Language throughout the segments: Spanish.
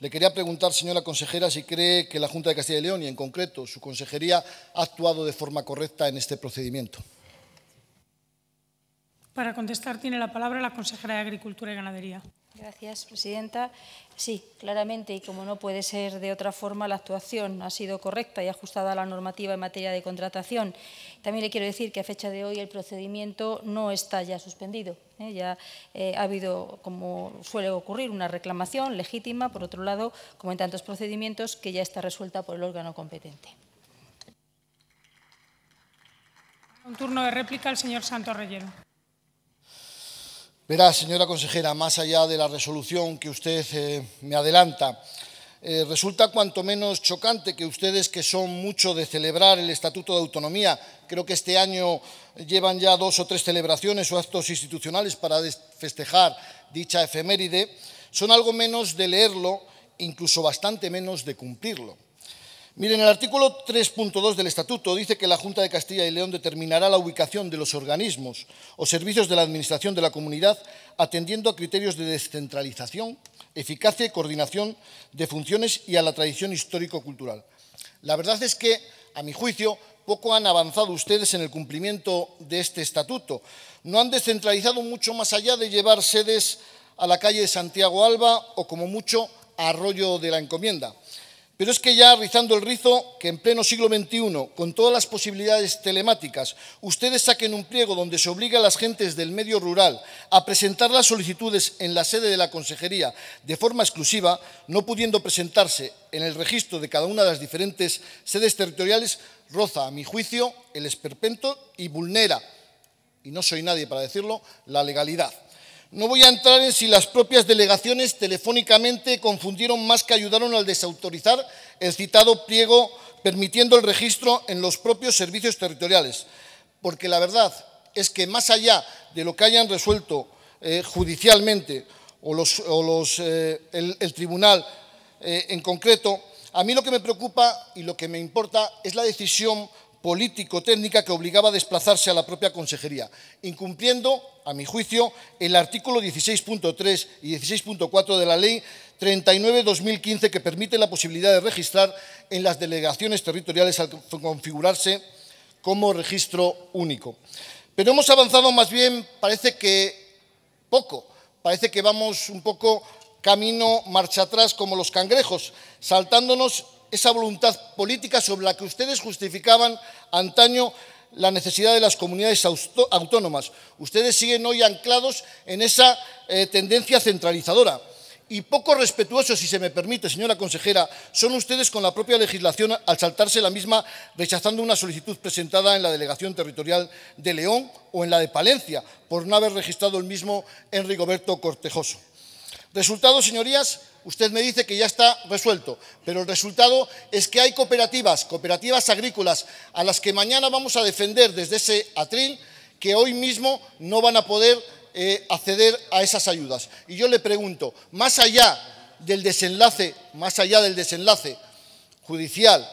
Le quería preguntar, señora consejera, si cree que la Junta de Castilla y León, y en concreto su consejería, ha actuado de forma correcta en este procedimiento. Para contestar tiene la palabra la consejera de Agricultura y Ganadería. Gracias, presidenta. Sí, claramente, y como no puede ser de otra forma, la actuación ha sido correcta y ajustada a la normativa en materia de contratación. También le quiero decir que a fecha de hoy el procedimiento no está ya suspendido. ¿eh? Ya eh, ha habido, como suele ocurrir, una reclamación legítima, por otro lado, como en tantos procedimientos, que ya está resuelta por el órgano competente. Un turno de réplica al señor Santos Relleno. Verá, señora consejera, más allá de la resolución que usted eh, me adelanta, eh, resulta cuanto menos chocante que ustedes, que son mucho de celebrar el Estatuto de Autonomía, creo que este año llevan ya dos o tres celebraciones o actos institucionales para festejar dicha efeméride, son algo menos de leerlo, incluso bastante menos de cumplirlo. Miren, el artículo 3.2 del Estatuto dice que la Junta de Castilla y León determinará la ubicación de los organismos o servicios de la Administración de la Comunidad atendiendo a criterios de descentralización, eficacia y coordinación de funciones y a la tradición histórico-cultural. La verdad es que, a mi juicio, poco han avanzado ustedes en el cumplimiento de este Estatuto. No han descentralizado mucho más allá de llevar sedes a la calle de Santiago Alba o, como mucho, a Arroyo de la Encomienda. Pero es que ya rizando el rizo, que en pleno siglo XXI, con todas las posibilidades telemáticas, ustedes saquen un pliego donde se obliga a las gentes del medio rural a presentar las solicitudes en la sede de la consejería de forma exclusiva, no pudiendo presentarse en el registro de cada una de las diferentes sedes territoriales, roza, a mi juicio, el esperpento y vulnera, y no soy nadie para decirlo, la legalidad. No voy a entrar en si las propias delegaciones telefónicamente confundieron más que ayudaron al desautorizar el citado pliego permitiendo el registro en los propios servicios territoriales, porque la verdad es que más allá de lo que hayan resuelto eh, judicialmente o, los, eh, el, tribunal eh, en concreto, a mí lo que me preocupa y lo que me importa es la decisión político-técnica que obligaba a desplazarse a la propia consejería, incumpliendo, a mi juicio, el artículo 16.3 y 16.4 de la Ley 39-2015 que permite la posibilidad de registrar en las delegaciones territoriales al configurarse como registro único. Pero hemos avanzado más bien, parece que poco, parece que vamos un poco camino marcha atrás como los cangrejos, saltándonos esa voluntad política sobre la que ustedes justificaban antaño la necesidad de las comunidades autónomas. Ustedes siguen hoy anclados en esa eh, tendencia centralizadora. Y poco respetuosos, si se me permite, señora consejera, son ustedes con la propia legislación al saltarse la misma, rechazando una solicitud presentada en la Delegación Territorial de León o en la de Palencia, por no haber registrado el mismo Enrique Roberto Cortejoso. Resultado, señorías, usted me dice que ya está resuelto, pero el resultado es que hay cooperativas, cooperativas agrícolas, a las que mañana vamos a defender desde ese atril, que hoy mismo no van a poder eh, acceder a esas ayudas. Y yo le pregunto, más allá del desenlace, más allá del desenlace judicial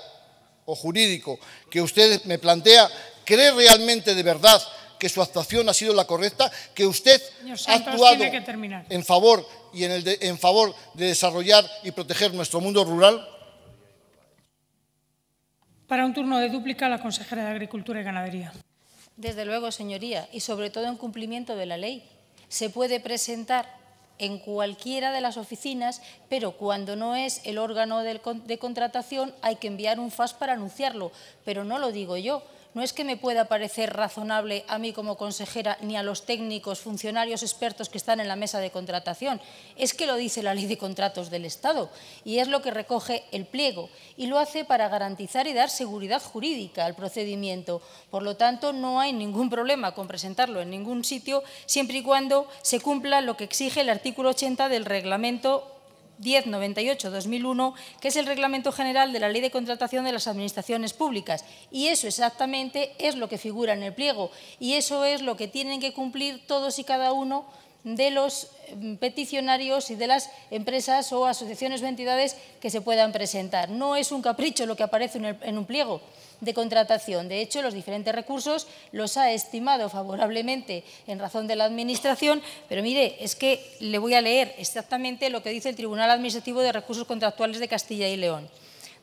o jurídico que usted me plantea, ¿cree realmente de verdad que su actuación ha sido la correcta, que usted ha actuado en favor y en, el de, en favor de desarrollar y proteger nuestro mundo rural. Para un turno de dúplica, la consejera de Agricultura y Ganadería. Desde luego, señoría, y sobre todo en cumplimiento de la ley. Se puede presentar en cualquiera de las oficinas, pero cuando no es el órgano de contratación hay que enviar un FAS para anunciarlo. Pero no lo digo yo, no es que me pueda parecer razonable a mí como consejera ni a los técnicos, funcionarios, expertos que están en la mesa de contratación, es que lo dice la ley de contratos del Estado y es lo que recoge el pliego y lo hace para garantizar y dar seguridad jurídica al procedimiento. Por lo tanto, no hay ningún problema con presentarlo en ningún sitio siempre y cuando se cumpla lo que exige el artículo 80 del reglamento 1098-2001, que es el Reglamento General de la Ley de Contratación de las Administraciones Públicas. Y eso exactamente es lo que figura en el pliego y eso es lo que tienen que cumplir todos y cada uno de los em, peticionarios y de las empresas o asociaciones o entidades que se puedan presentar. No es un capricho lo que aparece en, en un pliego de contratación. De hecho, los diferentes recursos los ha estimado favorablemente en razón de la Administración, pero mire, es que le voy a leer exactamente lo que dice el Tribunal Administrativo de Recursos Contractuales de Castilla y León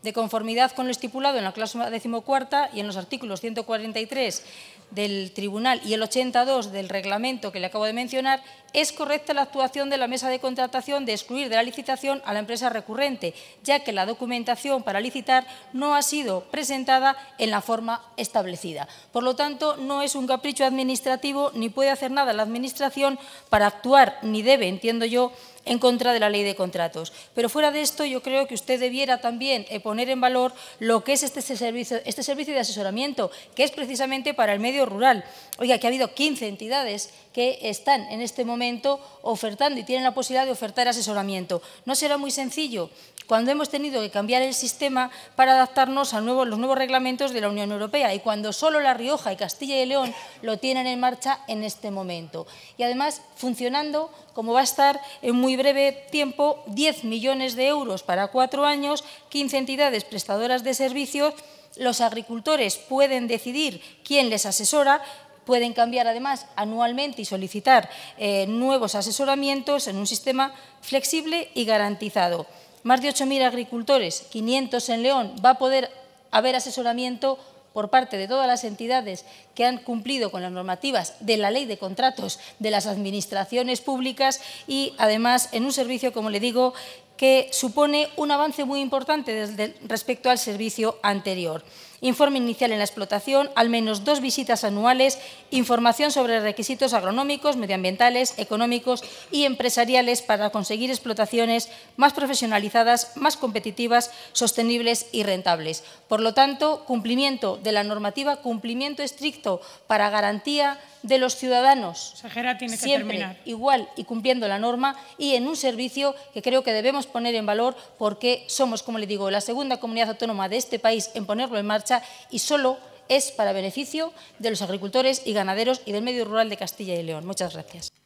de conformidad con lo estipulado en la cláusula decimocuarta y en los artículos 143 del Tribunal y el 82 del reglamento que le acabo de mencionar, es correcta la actuación de la mesa de contratación de excluir de la licitación a la empresa recurrente, ya que la documentación para licitar no ha sido presentada en la forma establecida. Por lo tanto, no es un capricho administrativo ni puede hacer nada la Administración para actuar, ni debe, entiendo yo, en contra de la ley de contratos. Pero fuera de esto, yo creo que usted debiera también eh, poner en valor lo que es este, servicio, este servicio de asesoramiento, que es precisamente para el medio rural. Oiga, que ha habido 15 entidades que están en este momento ofertando y tienen la posibilidad de ofertar asesoramiento. No será muy sencillo cuando hemos tenido que cambiar el sistema para adaptarnos a los nuevos reglamentos de la Unión Europea y cuando solo La Rioja y Castilla y León lo tienen en marcha en este momento. Y además funcionando, como va a estar en muy breve tiempo, 10 millones de euros para cuatro años, 15 entidades prestadoras de servicios, los agricultores pueden decidir quién les asesora, pueden cambiar además anualmente y solicitar eh, nuevos asesoramientos en un sistema flexible y garantizado. Más de 8.000 agricultores, 500 en León, va a poder haber asesoramiento por parte de todas las entidades que han cumplido con las normativas de la ley de contratos de las administraciones públicas y además en un servicio, como le digo, que supone un avance muy importante respecto al servicio anterior. Informe inicial en la explotación, al menos dos visitas anuales, información sobre requisitos agronómicos, medioambientales, económicos y empresariales para conseguir explotaciones más profesionalizadas, más competitivas, sostenibles y rentables. Por lo tanto, cumplimiento de la normativa, cumplimiento estricto para garantía de los ciudadanos. Tiene que terminar. igual y cumpliendo la norma y en un servicio que creo que debemos poner en valor porque somos, como le digo, la segunda comunidad autónoma de este país en ponerlo en marcha y solo es para beneficio de los agricultores y ganaderos y del medio rural de Castilla y León. Muchas gracias.